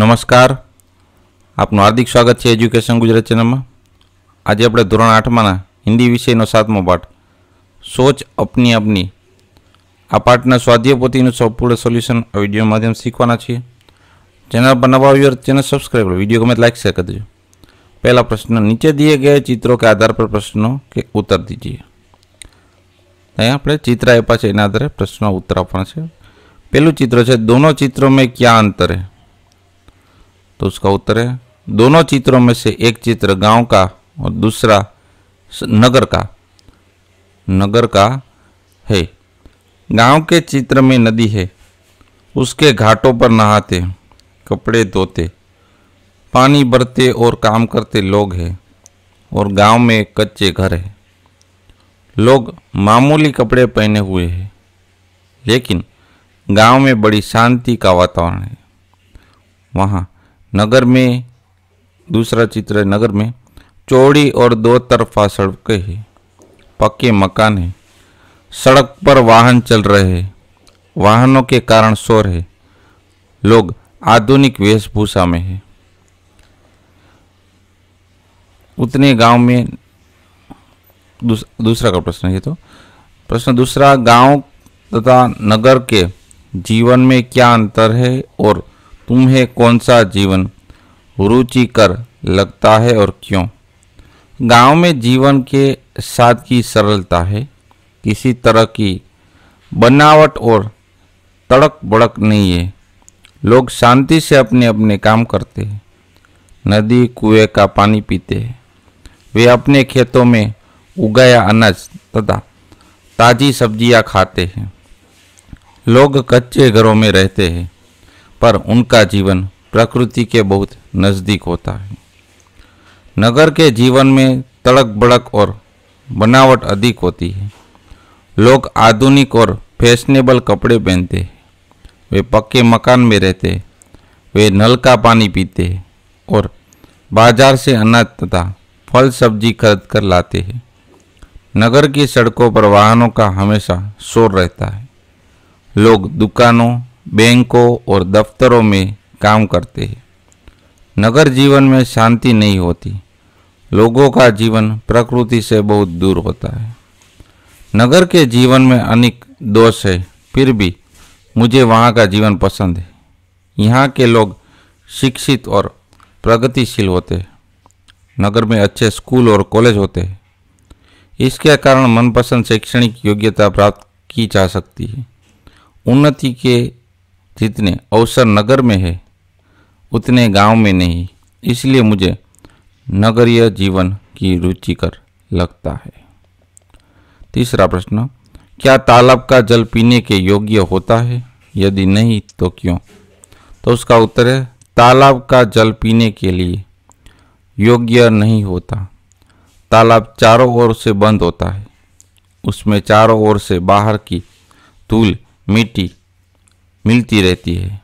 નમસ્કાર આપનું હાર્દિક સ્વાગત છે এড્યુકેશન ગુજરાત ચેનલ માં આજે આપણે ધોરણ 8 માં હિન્દી વિષયનો સાતમું ભાગ સોચ અપની અપની આ પાઠના સ્વાધ્યાય પોથીનું સંપૂર્ણ સોલ્યુશન આ વિડિયો માધ્યમથી શીખવાના છીએ ચેનલ બનેવા માટે ચેનલ સબ્સ્ક્રાઇબ કરો વિડિયો ગમે તો લાઈક શેર કરજો પહેલો પ્રશ્ન નીચે دیے گئے ચિત્રો के आधार पर प्रश्नो के उत्तर दीजिए ત્યાં આપણે ચિતરા આપ્યા છે તેના આધારે પ્રશ્નો ઉતરાપણ છે પહેલું ચિત્ર છે dono ચિત્રો में क्या अंतर है तो उसका उत्तर है दोनों चित्रों में से एक चित्र गांव का और दूसरा नगर का नगर का है गांव के चित्र में नदी है उसके घाटों पर नहाते कपड़े धोते पानी भरते और काम करते लोग हैं और गांव में कच्चे घर हैं लोग मामूली कपड़े पहने हुए हैं लेकिन गांव में बड़ी शांति का वातावरण है वहाँ नगर में दूसरा चित्र है नगर में चौड़ी और दो तरफा सड़कें हैं पक्के मकान हैं सड़क पर वाहन चल रहे हैं वाहनों के कारण शोर है लोग आधुनिक वेशभूषा में है उतने गांव में दूस, दूसरा का प्रश्न है तो प्रश्न दूसरा गांव तथा नगर के जीवन में क्या अंतर है और तुम्हें कौन सा जीवन रुचिकर लगता है और क्यों गांव में जीवन के साथ की सरलता है किसी तरह की बनावट और तड़क बड़क नहीं है लोग शांति से अपने अपने काम करते हैं नदी कुएं का पानी पीते हैं वे अपने खेतों में उगाया अनाज तथा ताज़ी सब्जियां खाते हैं लोग कच्चे घरों में रहते हैं पर उनका जीवन प्रकृति के बहुत नज़दीक होता है नगर के जीवन में तड़क बड़क और बनावट अधिक होती है लोग आधुनिक और फैशनेबल कपड़े पहनते हैं वे पक्के मकान में रहते वे नल का पानी पीते और बाजार से अनाज तथा फल सब्जी खरीद कर लाते हैं नगर की सड़कों पर वाहनों का हमेशा शोर रहता है लोग दुकानों बैंकों और दफ्तरों में काम करते हैं नगर जीवन में शांति नहीं होती लोगों का जीवन प्रकृति से बहुत दूर होता है नगर के जीवन में अनेक दोष है फिर भी मुझे वहाँ का जीवन पसंद है यहाँ के लोग शिक्षित और प्रगतिशील होते हैं नगर में अच्छे स्कूल और कॉलेज होते हैं इसके कारण मनपसंद शैक्षणिक योग्यता प्राप्त की जा सकती है उन्नति के जितने अवसर नगर में है उतने गांव में नहीं इसलिए मुझे नगरीय जीवन की रुचिकर लगता है तीसरा प्रश्न क्या तालाब का जल पीने के योग्य होता है यदि नहीं तो क्यों तो उसका उत्तर है तालाब का जल पीने के लिए योग्य नहीं होता तालाब चारों ओर से बंद होता है उसमें चारों ओर से बाहर की धूल मिट्टी मिलती रहती है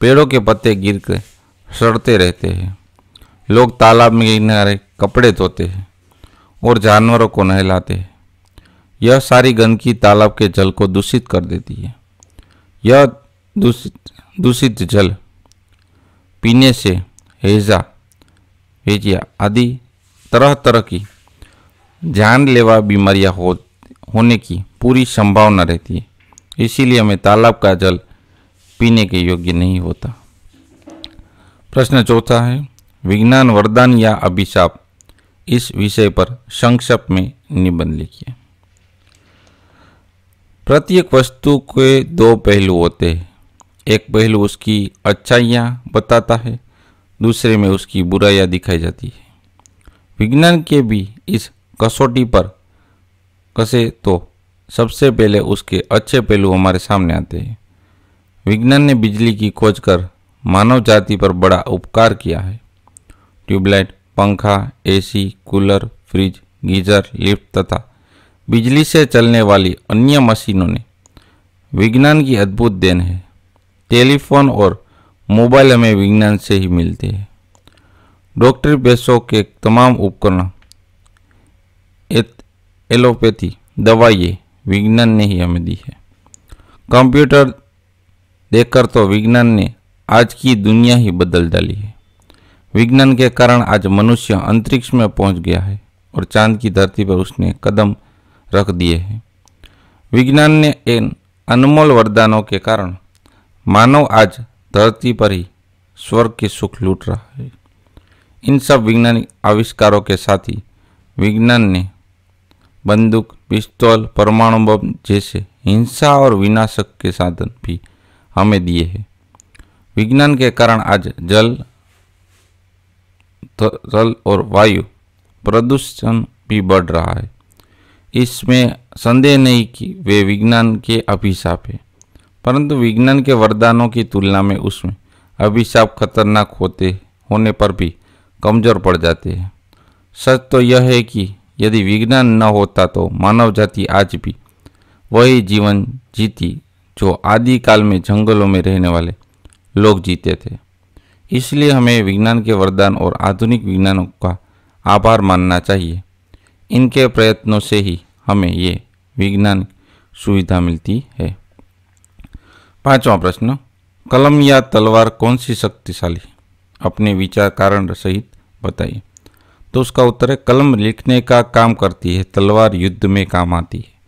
पेड़ों के पत्ते गिर कर सड़ते रहते हैं लोग तालाब में किनारे कपड़े धोते हैं और जानवरों को नहलाते हैं यह सारी गंदगी तालाब के जल को दूषित कर देती है यह दूषित दूषित जल पीने से हेजा हेजिया आदि तरह तरह की जानलेवा बीमारियां हो होने की पूरी संभावना रहती है इसीलिए हमें तालाब का जल पीने के योग्य नहीं होता प्रश्न चौथा है विज्ञान वरदान या अभिशाप इस विषय पर संक्षेप में निबंध लिखिए प्रत्येक वस्तु के दो पहलू होते हैं एक पहलू उसकी अच्छाइयाँ बताता है दूसरे में उसकी बुराइयाँ दिखाई जाती है विज्ञान के भी इस कसौटी पर कसे तो सबसे पहले उसके अच्छे पहलू हमारे सामने आते हैं विज्ञान ने बिजली की खोज कर मानव जाति पर बड़ा उपकार किया है ट्यूबलाइट पंखा AC cooler fridge geyser lift तथा बिजली से चलने वाली अन्य मशीनों ने विज्ञान की अद्भुत देन है टेलीफोन और मोबाइल हमें विज्ञान से ही मिलते हैं डॉक्टरी पैसों के तमाम उपकरण एलोपैथी दवाइयाँ विज्ञान ने ही हमें दी है कंप्यूटर देखकर तो विज्ञान ने आज की दुनिया ही बदल डाली है विज्ञान के कारण आज मनुष्य अंतरिक्ष में पहुंच गया है और चांद की धरती पर उसने कदम रख दिए हैं विज्ञान ने इन अनमोल वरदानों के कारण मानव आज धरती पर ही स्वर्ग के सुख लूट रहा है इन सब वैज्ञानिक आविष्कारों के साथ ही विज्ञान ने बंदूक पिस्तौल परमाणु बम जैसे हिंसा और विनाशक के साधन भी हमें दिए हैं विज्ञान के कारण आज जल जल और वायु प्रदूषण भी बढ़ रहा है इसमें संदेह नहीं कि वे विज्ञान के अभिशाप है परंतु विज्ञान के वरदानों की तुलना में उसमें अभिशाप खतरनाक होते होने पर भी कमजोर पड़ जाते हैं सच तो यह है कि यदि विज्ञान न होता तो मानव जाति आज भी वही जीवन जीती जो आदि काल में जंगलों में रहने वाले लोग जीते थे इसलिए हमें विज्ञान के वरदान और आधुनिक विज्ञानों का आभार मानना चाहिए इनके प्रयत्नों से ही हमें ये विज्ञान सुविधा मिलती है पांचवा प्रश्न कलम या तलवार कौन सी शक्तिशाली अपने विचार कारण सहित बताइए तो उसका उत्तर है कलम लिखने का काम करती है तलवार युद्ध में काम आती है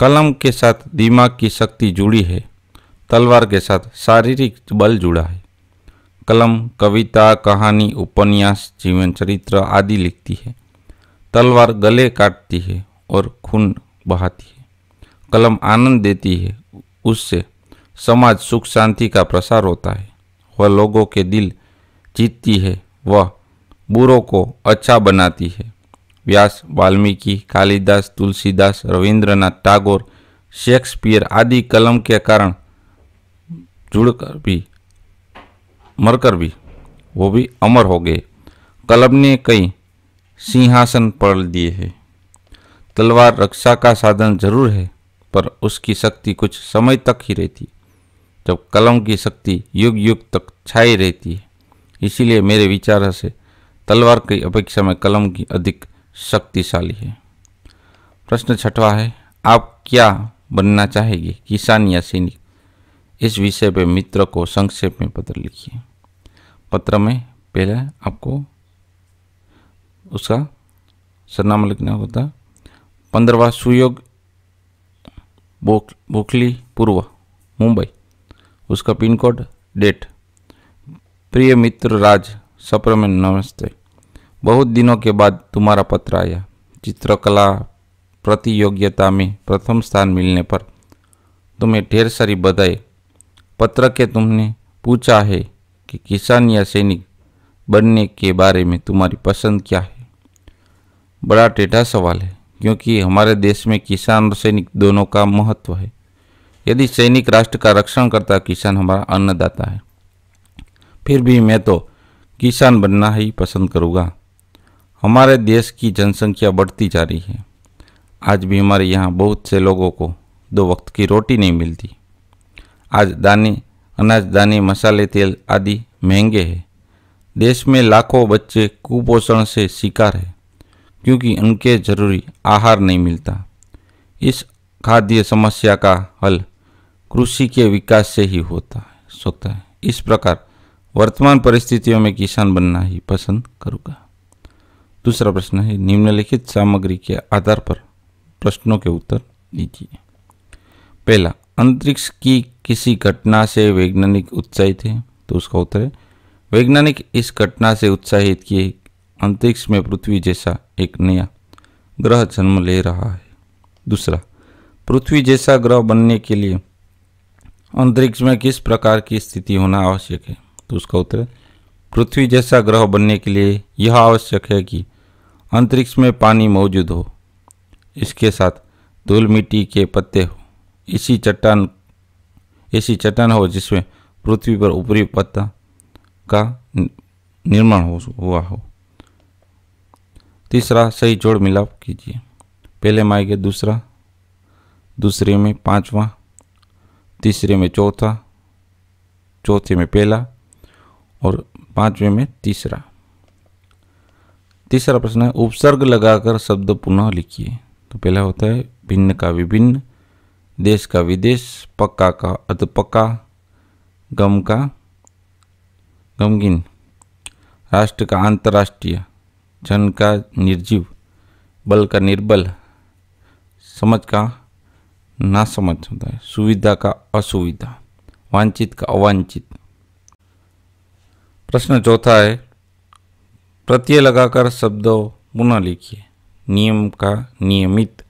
कलम के साथ दिमाग की शक्ति जुड़ी है तलवार के साथ शारीरिक बल जुड़ा है कलम कविता कहानी उपन्यास जीवन चरित्र आदि लिखती है तलवार गले काटती है और खून बहाती है कलम आनंद देती है उससे समाज सुख शांति का प्रसार होता है वह लोगों के दिल जीतती है वह बुरों को अच्छा बनाती है व्यास वाल्मीकि कालिदास तुलसीदास रविंद्रनाथ टागोर शेक्सपियर आदि कलम के कारण जुड़कर भी मरकर भी वो भी अमर हो गए कलम ने कई सिंहासन पड़ दिए हैं तलवार रक्षा का साधन जरूर है पर उसकी शक्ति कुछ समय तक ही रहती जब कलम की शक्ति युग युग तक छाई रहती है इसीलिए मेरे विचार से तलवार की अपेक्षा में कलम की अधिक शक्तिशाली है प्रश्न छठवा है आप क्या बनना चाहेंगे किसान या सैनिक इस विषय पर मित्र को संक्षेप में पत्र लिखिए पत्र में पहले आपको उसका सरनामा लिखना होता पंद्रवा सुयोग बोखली पूर्व मुंबई उसका पिन कोड डेट प्रिय मित्र राज में नमस्ते बहुत दिनों के बाद तुम्हारा पत्र आया चित्रकला प्रतियोगिता में प्रथम स्थान मिलने पर तुम्हें ढेर सारी बधाई पत्र के तुमने पूछा है कि किसान या सैनिक बनने के बारे में तुम्हारी पसंद क्या है बड़ा टेढ़ा सवाल है क्योंकि हमारे देश में किसान और सैनिक दोनों का महत्व है यदि सैनिक राष्ट्र का रक्षण करता किसान हमारा अन्नदाता है फिर भी मैं तो किसान बनना ही पसंद करूँगा हमारे देश की जनसंख्या बढ़ती जा रही है आज भी हमारे यहाँ बहुत से लोगों को दो वक्त की रोटी नहीं मिलती आज दाने अनाज दाने मसाले तेल आदि महंगे हैं देश में लाखों बच्चे कुपोषण से शिकार है क्योंकि उनके जरूरी आहार नहीं मिलता इस खाद्य समस्या का हल कृषि के विकास से ही होता है सकता है इस प्रकार वर्तमान परिस्थितियों में किसान बनना ही पसंद करूँगा दूसरा प्रश्न है निम्नलिखित सामग्री के आधार पर प्रश्नों के उत्तर दीजिए पहला अंतरिक्ष की किसी घटना से वैज्ञानिक उत्साहित है तो उसका उत्तर है वैज्ञानिक इस घटना से उत्साहित किए अंतरिक्ष में पृथ्वी जैसा एक नया ग्रह जन्म ले रहा है दूसरा पृथ्वी जैसा ग्रह बनने के लिए अंतरिक्ष में किस प्रकार की स्थिति होना आवश्यक है तो उसका उत्तर पृथ्वी जैसा ग्रह बनने के लिए यह आवश्यक है कि अंतरिक्ष में पानी मौजूद हो इसके साथ धूल मिट्टी के पत्ते हो इसी चट्टान ऐसी चट्टान हो जिसमें पृथ्वी पर ऊपरी पत्ता का निर्माण हो हुआ हो तीसरा सही जोड़ मिलाप कीजिए पहले में आएगा दूसरा दूसरे में पांचवा तीसरे में चौथा चौथे में पहला और पांचवे में तीसरा तीसरा प्रश्न है उपसर्ग लगाकर शब्द पुनः लिखिए तो पहला होता है भिन्न का विभिन्न देश का विदेश पक्का का अधपक्का गम का गमगिन राष्ट्र का अंतर्राष्ट्रीय जन का निर्जीव बल का निर्बल समझ का नासमझ होता है सुविधा का असुविधा वांछित का अवांछित प्रश्न चौथा है प्रत्यय लगाकर शब्दों पुनः लिखिए नियम का नियमित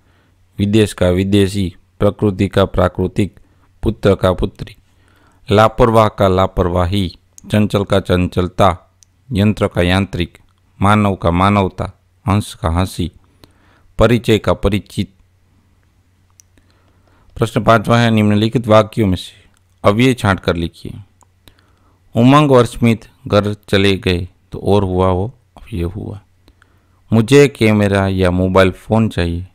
विदेश का विदेशी प्रकृति का प्राकृतिक पुत्र का पुत्री लापरवाह का लापरवाही चंचल का चंचलता यंत्र का यांत्रिक मानव का मानवता हंस का हंसी परिचय का परिचित प्रश्न पांचवा है निम्नलिखित वाक्यों में से अव्यय छांट कर लिखिए उमंग और स्मित घर चले गए तो और हुआ वो अब ये हुआ मुझे कैमरा या मोबाइल फ़ोन चाहिए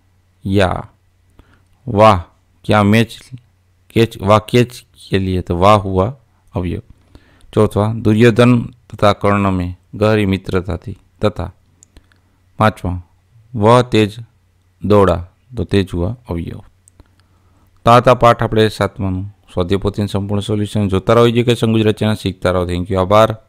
या वाह क्या मैच कैच वाह कैच के लिए तो वाह हुआ अवयव चौथा दुर्योधन तथा कर्ण में गहरी मित्रता थी तथा पांचवा वह तेज दौड़ा तो तेज हुआ अवय ताता पाठ अपने સાતમાનું સ્વાધ્યાયપોથીનું संपूर्ण सोल्यूशन जोता रहो જે કે સંગુજરાત ચેનલ શીખતા રહો થેન્ક યુ